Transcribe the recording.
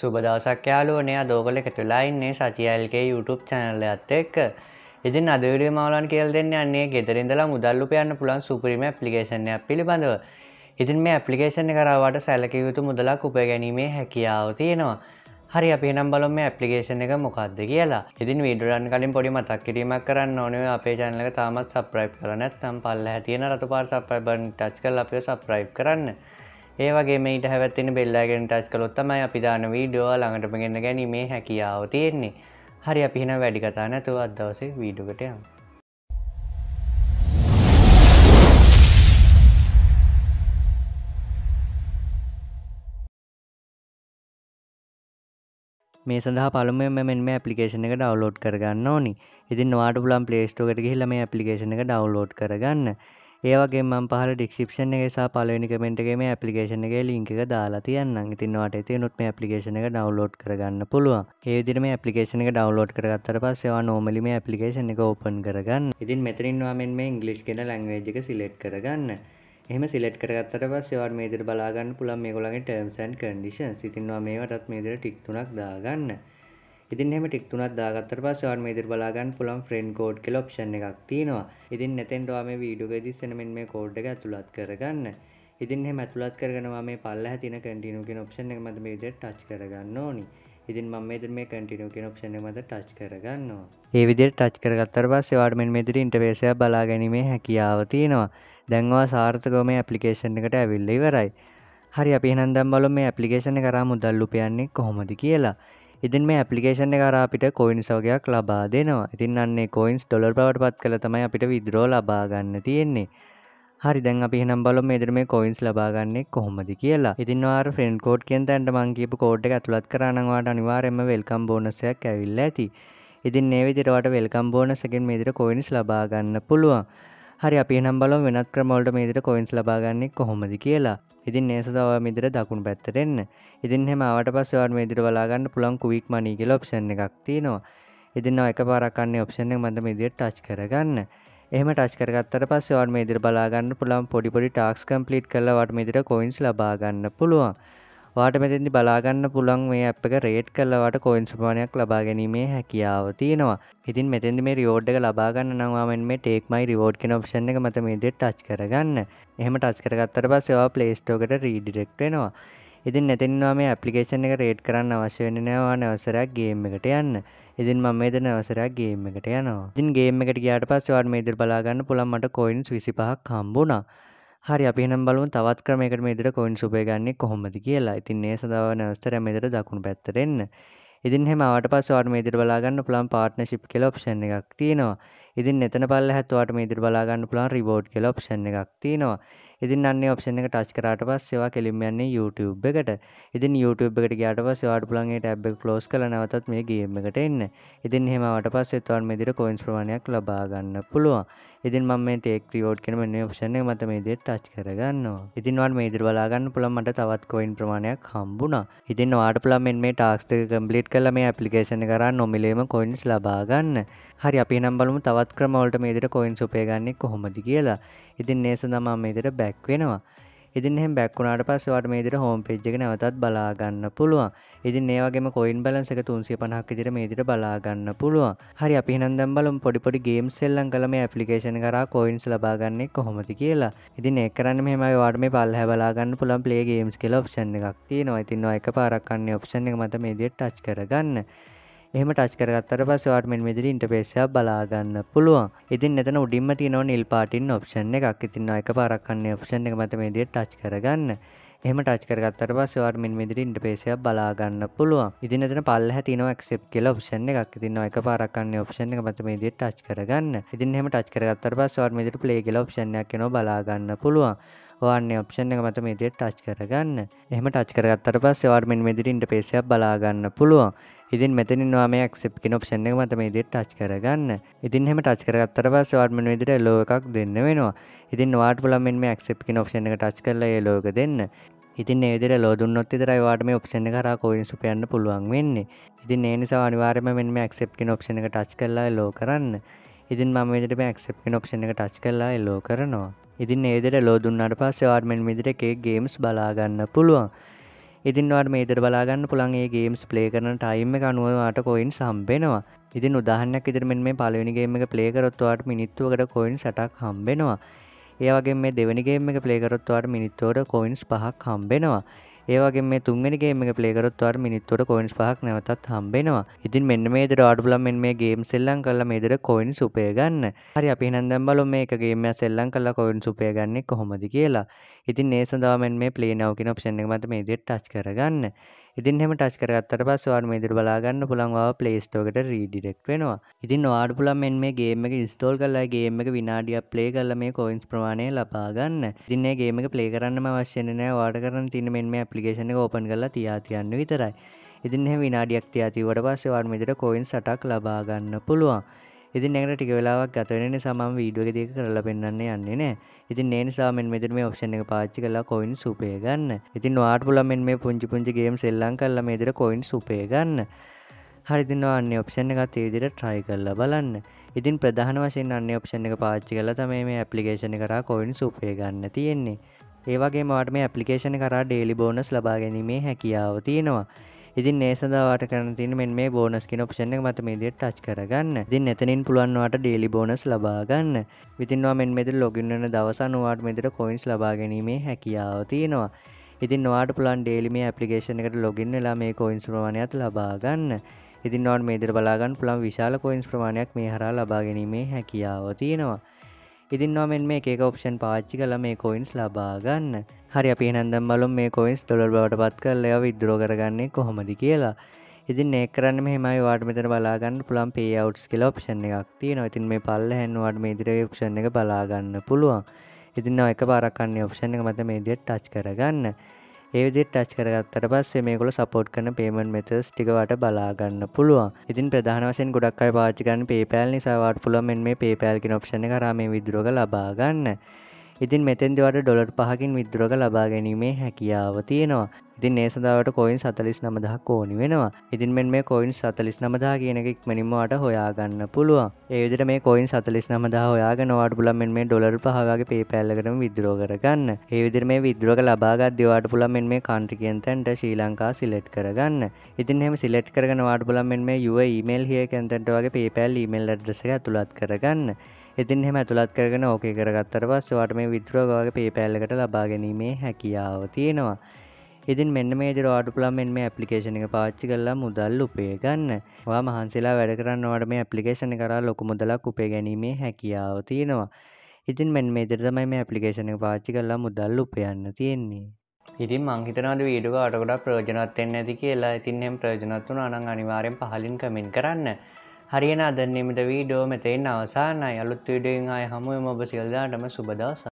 සුබ දවසක් යාලෝ නෑ දෝගල එකතුලායින්නේ සචියල්ගේ YouTube චැනල ඇත්ත එක්ක ඉතින් අදවිඩිය මවලන් කියල් දෙන්න යන්නේ ගෙදරින්දලා මුදල්ලුපයන්න පුළන් සුපරිම ඇපලිකේෂණයක් පිළිබඳව ඉතින් මේ ඇපලිකේෂණ කරාවට සැලක යුතු මුදලක් උපය ගැනීමේ හැකියාව තියෙනවා හරි අපි නම් බලොම මේ ඇපලිකේෂන් එක මොකක්ද කියලා ඉතින් වීඩියෝරන් කලින් පොඩි මතක් කිරීමක් කරන්න ඕනේ අපේ channel එක තාමත් subscribe කරලා නැත්නම් පල්ලෙහා තියෙන රතු පාට subscribe button touch කරලා අපිව subscribe කරන්න ඒවගේ මේට හැවත්තින බෙල්ලාගෙන් ටච් කළොත්තමයි අපි දාන වීඩියෝ ළඟටම ගෙන්න්න ගැනීමේ හැකියාව තියෙන්නේ හරි අපිහින වැඩි කතා නැතුව අදවසේ වීඩුකටයම් මේ සඳහා පළමුුවෙන් මෙම පපලිකේෂන එක ඩවලෝඩ් කරගන්න ඕනි ඉතින් වාට පුලන් පලේස්ටෝකට හිලම පපලිකේෂන එක ඩවලෝඩ් කරගන්න ඒවගේ මම පහල ඩික්ෂිපෂන් එක සා පලවෙනි කමෙන්ට්ගේ මේ ඇපිේෂන එක ලිංක එක දාලා තියන්න ඉතින්වාට තියනුත් මේ ඇපිේෂන එක ඩවලෝඩ් කරගන්න පුළුව ඒදිර මේ ඇපිේෂන එක ඩවලෝඩ් කරගත්තර පස්සේවා නෝමලිම ඇපිේෂන එක ඕපන් කරගන්න ඉතින් මෙතරින්වා මෙන් මේ ඉංගලිෂ් කෙන ලංවේජක සිලෙට් කරගන්න එහම සිලෙට් කරගත්තට පස්සේවට මේදිර බලාගන්න පුළන් මේගොලගේ ටර්ම්සන් කඩිෂන් සිතින්වා මේවටත් මේදිර ටික්තුනක් දාගන්න ඉතින් එහෙම ටික් තුනක් දාගත්තට පස්සේ ඔයාලට මේ විදිහට බලා ගන්න පුළුවන් friend code කියලා option එකක් තියෙනවා. ඉතින් මෙතෙන්ට ඔයා මේ වීඩියෝ එකේ දිස්සෙන මෙන්න මේ code එක ඇතුළත් කරගන්න. ඉතින් එහෙම ඇතුළත් කරගෙන ඔයා මේ පල්ලෙහා තියෙන continue කියන option එක මත මේ විදිහට touch කරගන්න ඕනි. ඉතින් මම මේ මේ කටිනු කියන ඔප්ෂන් එක මත ටච් කරගන්නවා. ඒ විදිහට ටච් කරගත්තට පස්සේ ඔයාලට මෙන්න මේ විදිහට ඉන්ටර්ෆේස් එක බලා ගැනීමේ හැකියාව තියෙනවා. දැන් ඔයා සාර්ථකව මේ ඇප්ලිකේෂන් එකට ඇවිල්ලා ඉවරයි. හරි අපි එහෙනම් දැන් බලමු මේ ඇප්ලිකේෂන් එක කරා මුදල් උපයන්නේ කොහොමද කියලා. ඉතින් මේ ඇපලිකේෂන් එක අපිට කොයින්ස් වගේයක් ලබා දෙනවා ඉතින් අන්නේ කොයින්ස් ඩොලර් බවට පත් කළ තමයි අපිට විද්‍රෝ ලබා ගන්න තියෙන්නේ හරි දැන් අපි එහෙනම් බලමු මේ විදිහට මේ කොයින්ස් ලබා ගන්නෙ කොහොමද කියලා. ඉතින් ඔයාර ෆ්‍රෙන්ඩ් කෝඩ් කියන තැනට මම කියපු කෝඩ් එක ඇතුළත් කරා නම් ඔයාට අනිවාර්යයෙන්ම වෙල්කම් බෝනස් එකක් ඇවිල්ලා ඇති. ඉතින් මේ විදිහට ඔයාට වෙල්කම් බෝනස් එකෙන් මේ විදිහට කොයින්ස් ලබා ගන්න පුළුවන්. හරි අපි නම් බල වෙනත් ක්‍රමවලට මේදට කොයින්ස් ලබාගන්නේ කොහොමද කියලා ඉතින් ඒස දවා මිදිර දකුණු පැත්තටෙන්න ඉතින් හෙම අවට පස්වාන් මේදිර බලාගන්න පුළන් කුවික් මනී කියල ඔප්ෂන් එකක් තියෙනවා ඉතින්න එක පාරක්න්නේ ඔප්ෂන් එක මඳ මිදිට ටච් කරගන්න එහම ටච් කරගත්තට පස්වාන් මේදිර බලාගන්න පුළන් පොඩිපොඩි ටක්ස් කම්පලිට් කරලවට මිදිර කොයින්ස් ලබාගන්න පුළුවන් වාට මෙතිදි බලාගන්න පුළන් මේ අප එක රේට් කල්ලවට කොයින්ස්පානයක් ලබා ගැනීමේ හැකියාව තියෙනවා ඉතින් මෙතැදි මේ රිෝඩ්ඩක ලබාගන්න නවාමෙන් මේ ටේක්මයි රිවෝඩ් කෙන ප්ෂන් එක මත මේදේ ටච් කරගන්න එහම ටච් කරගත්තට පස් ඒවා පලේස්ටෝකට රීඩිරෙක්ට වෙනවා ඉතින් නැතින්වා මේ ඇපලිකේෂන් එක රේට් කරන්න අවශ්‍ය වෙනවා නවසරයක් ගේම් එකට යන්න ඉතින් මම මේ දෙන අවසරයක් ගේම් එකට යනවා. ඉතින් ගේම් එකට ගියාට පස්සේ වාට මේ ඉදිරිය බලාගන්න පුළුවන් මට කොයින්ස් 25ක් හම්බුණා. හරි අපි නම් බලුව තවත් ක්‍රමයකට මේදිට කොයින් සුපය ගන්න කොහොමද කියලා ඉතින් ඒ සඳව නවස්තර මෙදට දකුණු පැත්තරෙන්න ඉතින් හෙමට පස් වාට මේදිර බලාගන්න පුළන් පාට්නශිප් කෙල ප්ෂන් එකක් තියෙනවා ඉතින් එතන පල්ල හැත්වාට මේදිර බලාගන්න පුළන් රිබෝඩ් කෙල ප්ෂන් එකක් තියෙනවා ඉතින් අන්නේ ඔප්ෂන් එක ටච් කරාට පස්සේ ඒවා කෙලින්ම යන්නේ YouTube එකට. ඉතින් YouTube එකට ගියාට පස්සේ ඔයාලට පුළුවන් ඒ ටැබ් එක ක්ලෝස් කරලා නැවතත් මේ ගේම් එකට එන්න. ඉතින් එහෙම ආවට පස්සේ ඔයාලට මේ විදිහට coins ප්‍රමාණයක් ලබා ගන්න පුළුවන්. ඉතින් මම මේ take reward කියන මෙන්න මේ ඔප්ෂන් එක මත මේ විදිහට ටච් කරගන්නවා. ඉතින් ඔයාලට මේ විදිහට බලා ගන්න පුළුවන් මට තවත් coin ප්‍රමාණයක් හම්බුණා. ඉතින් ඔයාලට පුළුවන් මෙන්න මේ ටාස්ක් එක කම්ප්ලීට් කරලා මේ ඇප්ලිකේෂන් එක කරා නොමිලේම coins ලබා ගන්න. හරි අපි නම් බලමු තවත් ක්‍රමවලට මේ විදිහට coins උපයගන්නේ කොහොමද කියලා. ඉතින් මේ සඳහා මම මේ විදිහට බැක් වෙනවා ඉතින් එහෙම බැක්ුණට පස්සවට මේදිට හෝම් පෙජ්ජක නැවතත් බලාගන්න පුළුවන් ඉතින් ඒවගේම කොයින් බලන්ස එක තුන්සේ පනහක් ඉදිර මේදිට බලාගන්න පුළුවන් හරි අපි නන්දම් බලම් පොඩිපොඩි ගේම් සෙල්ලන් කළම ඇපලිකේෂන් කර කොයින්ස් ලබාගන්නෙක් කොහොමති කියලා ඉතින් ඒකරන්න මෙමයි වාට මේ පල්හ බලාගන්න පුළන් පලේ ගේම්ස් කියලා ඔප්ෂන් එකක් තියෙනවා ඉතින්වා එක පාරක්කන්නේ ඔප්ෂන් එක මත මේදිට ටච් කරගන්න එහෙම ටච් කරගත්තට පස්සේ ඔයාලට මෙන්න මෙදිරි ඉන්ටර්ෆේස් එකක් බලා ගන්න පුළුවන්. ඉතින් එතන උඩින්ම තියෙනවා නිල් පාටින් ඔප්ෂන් එකක්. ඉතින් ඔය එකපාරක් අන්නේ ඔප්ෂන් එක මත මේ විදිහට ටච් කරගන්න. එහෙම ටච් කරගත්තට පස්සේ ඔයාලට මෙන්න මෙදිරි ඉන්ටර්ෆේස් එකක් බලා ගන්න පුළුවන්. ඉතින් එතන පල්ලෙහා තියෙනවා accept කියලා ඔප්ෂන් එකක්. ඉතින් ඔය එකපාරක් අන්නේ ඔප්ෂන් එක මත මේ විදිහට ටච් කරගන්න. ඉතින් එහෙම ටච් කරගත්තට පස්සේ ඔයාලට මෙදිරි play කියලා ඔප්ෂන් එකක් එනවා බලා ගන්න පුළුවන්. ඔයාන්නේ ඔප්ෂන් එක මත මේ විදිහට ටච් කරගන්න. එහෙම ටච් කරගත්තට පස්සේ ඔයාලට මෙන්න මෙදිරි ඉන්ටර්ෆේස් එකක් බලා ගන්න පුළුවන්. ඉතින් මෙතනින් වාම ක්සප් කෙන ප්ෂන් එක මතම ඉදිට ටච් කරගන්න ඉතින් හෙම ටච් කරගත්තර පස් වාටමන විදිට ලෝ එකක් දෙන්න වෙනවා ඉතින් වාට පුලමෙන් මේ ක්සප් කෙන ප්ෂන් එක ටච් කරලා ඒ ලෝක දෙන්න ඉතින් ඒදිර ලෝදුන්නොත් විතරයි වාට මේ ප්ෂන් කර කෝයින් සුපයන්න පුළුවන් වෙන්නේ ඉතින් ඒ නිසා අනිවාර්යම මෙන්න මේ ක්සප් කෙන ප්ෂන් එක ටච් කරලා ලෝ කරන්න ඉතින් මම විදිට මේ ක්සප් කෙන ප්ෂන් එක ටච් කරලා ලෝ කරනවා ඉතින් ඒදට ලෝදුන්නට පස් වාටමෙන් විදිට එකේ ගේම්ස් බලාගන්න පුළුවන් ඉදින්වට මේදර බලාගන්න පුළන් ඒ ගේම්ස් ප්ලේ කරන ටයිම් එක අනුවවාට කොයින් සම්බෙනවා ඉතින් උදාහන්නක් ඉදිරමෙන් මේ පලවෙනිගේම එක ප්ලේකරොත්වාට මිනිත්තුවකට කොයින් සටක් හම්බෙනවා ඒවගේ මේ දෙවනිගේම එක ප්ලේකරොත්වාට මිනිත්තෝට කොයින්ස් පහක් හම්බෙනවා ඒවගේ මේ තුන්වෙනි ගේම් එක ප්ලේ කරොත් ඔයාලට මිනිත්තුවට කොයින්ස් පහක් නැවතත් හම්බෙනවා. ඉතින් මෙන්න මේ විදිහට ඔයාලට පුළුවන් මෙන්න මේ ගේම් සෙල්ලම් කරලා මේ විදිහට කොයින්ස් උපය ගන්න. හරි අපි එහෙනම් දැන් බලමු මේක ගේම් එක සෙල්ලම් කරලා කොයින්ස් උපය ගන්නේ කොහොමද කියලා. ඉතින් ඒ සඳහා මෙන්න මේ ප්ලේ නව් කියන ඔප්ෂන් එක මත මේ විදිහට ටච් කරගන්න. ඉතින් හෙම ටච් කරගත්තට පස් වාට මේ ඉදිරි බලාගන්න පුළන්වා ප්ලේස්ටෝකට රීඩිරෙක්් වෙනවා ඉතින් වාට පුළන් මෙන් මේ ගේම එක ස්ටෝල් කරලා ගේම එක විනාඩියක් ප්ලේ කරලා මේ කොයින්ස් ප්‍රමාණය ලබා ගන්න ඉතින් මේ ගේම එක ප්ලේ කරන්නම අවශ්‍ය නැහැ වාට කරන තියෙන මෙන් මේ ඇප්ලිකේෂන් එක ඕපන් කරලා තියා තියන්න විතරයි ඉතින් එහෙම විනාඩියක් තියා තියුවට පස්සේ වාට මෙදිට කොයින්ස් 8ක් ලබා ගන්න පුළුවන් ඉතින් එකට ටික වෙලාවක් ගත වෙන නිසා මම වීඩියෝ එක දෙක කරලා පෙන්වන්න යන්නේ නෑ. ඉතින් ඒ නිසා මෙන්න මෙතන මේ ඔප්ෂන් එක පාවිච්චි කරලා කොයින්ස් උපය ගන්න. ඉතින් ඔයාලට පුළුවන් මෙන්න මේ පුංචි පුංචි ගේම්ස් එල්ලම් කරලා මේ විදිහට කොයින්ස් උපය ගන්න. හරි ඉතින් ඔයාන්නේ ඔප්ෂන් එකත් ඒ විදිහට try කරලා බලන්න. ඉතින් ප්‍රධාන වශයෙන් අන්නේ ඔප්ෂන් එක පාවිච්චි කරලා තමයි මේ ඇප්ලිකේෂන් එක කරා කොයින්ස් උපය ගන්න තියෙන්නේ. ඒ වගේ මට මේ ඇප්ලිකේෂන් කරා ඩේලි බෝනස් ලබා ගැනීමේ හැකියාව තියෙනවා. ඉතින් ඒ සඳවාට කරන තින මෙ මේ බෝනස් කින ප්ෂණ මත මේදියට ටච් කරගන්න දින් එතනින් පුළුවන්වාට ඩේලි බෝනස් ලබාගන්න විතින්වා මෙන් මෙද ලොගින්නන දවසනුවාට මෙදිට කොයින්ස් ලබාගැනීමේ හැකියාව තියෙනවා ඉතින් වාට පුලන් ඩේලිමේ ඇපලිකේෂන එකට ලොගින්න ලා මේ කොයින්ස්්‍රමණයත් ලබාගන්න ඉතින් නොට මේදිර බලාගන්න පුළන් විශාල කොයින්ස් ප්‍රමාණයක් මේ හර ලබාගැනීමේ හැකියාව තියෙනවා ඉදින්වා මෙන් මේ එක ඔප්ෂන් පාච්චි කල මේ කොයින්ස් ලබාගන්න හරි අපි නන්දම් බලුම් මේ කොයින්ස් ඩොල් බවට පත් කරල ඒව විද්‍රෝ කරගන්නේ කොහොමද කියලා ඉතින් ඒ කරන්න මෙහමයි වාට මෙතර බලාගන්න පුළන් පේ අවට්ස් කියලා ඔප්ෂන් එකක් තියෙනවා ඉතින් මේ පල්ල හැන්වාට මේ ඉදිර ඔප්ෂන් එක බලාගන්න පුළුවන් ඉතින්න එක පාරක්කන්නේ ඔප්ෂන් එක මත මේ දිට ටච් කරගන්න ඒවිදි ටච් කරගත්තට පස්සේ මේකොල සපෝට් කරන පේමන් මෙතස් ටිකවට බලාගන්න පුළුවන් ඉතින් ප්‍රධාන වසෙන් ගොඩක් අයි පාචිකන් පේපෑල් නිසාවාට පුළොමෙන් මේ පේපෑල්කින ඔප්ෂණ කරමේ විදුරග ලබාගන්න ඉතින් මෙතැන්දිවට ඩොලට් පහකින් විදුරග ලබා ගැනීමේ හැකියාව තියෙනවා ඉතින් ඒ සදාවට කොයින් සතලිස් නමදහක් ඕනි වෙනවා ඉතින් මෙන් මේ කොයින් සතලිස් නමදා කියනෙක් මනිමවාට හොයාගන්න පුළුවන් ඒවිදිට මේ කොයින් සතලිස් නමදා හොයාග නොවාට පුලන් මෙන් මේ ඩොලර් පහවාගේ පේ පැල්ලකටම විද්‍රෝ කරගන්න ඒවිදිර මේ විද්‍රෝක ලබාගත් දෙවාට පුලන් මෙන් මේ කන්ට්‍රිකෙන් තැන්ට ශ්‍රී ලංකා සිලෙට් කරගන්න ඉතින් එම සිලෙට් කරනවාට පුලන් මෙන් මේ යුව ඊමේල් හිය කැන්තට වගේ පේපැල් ඊමල් ඩ්‍රසක ඇතුළත් කරගන්න ඉතින් හෙම ඇතුළත් කරගෙන ඕකේ කරගත්තර පස් වාට මේ විද්‍රෝගවගේ පේපැල්ලකට ලබා ගැනීමේ හැකියාව තියෙනවා ඉතින් මෙන්න මේ රෝඩුපලම් මෙන් මේ ඇපලිකේෂණ එක පාච්චි කරලා මුදල් උපය ගන්න වා මහන්සේලා වැඩ කරන්න වට මේ ඇපලිකේෂණ කරා ලොකු මුදලක් උපය ගැනීමේ හැකියාව තියෙනවා ඉතින් මෙන් මේ ඉදිරි තමයි මේ ඇපලිකේෂණ එක පාච්චි කරලා මුදල් උපයන්න තියෙන්නේ ඉතින් මංහිතනද වීඩුව අටකොඩක් ප්‍රෝජනත්වෙන් ඇති කියලා ඉතින්නෙම ප්‍රජනත්වන අනං අනිවාරයෙන් පහලින් කමින් කරන්න හරියන අදන්නෙමට වීඩෝ මෙතයින් අවසානයි අලුත් විඩුවෙන් අය හමුව ඔබ සිල්දාටම සුබදවස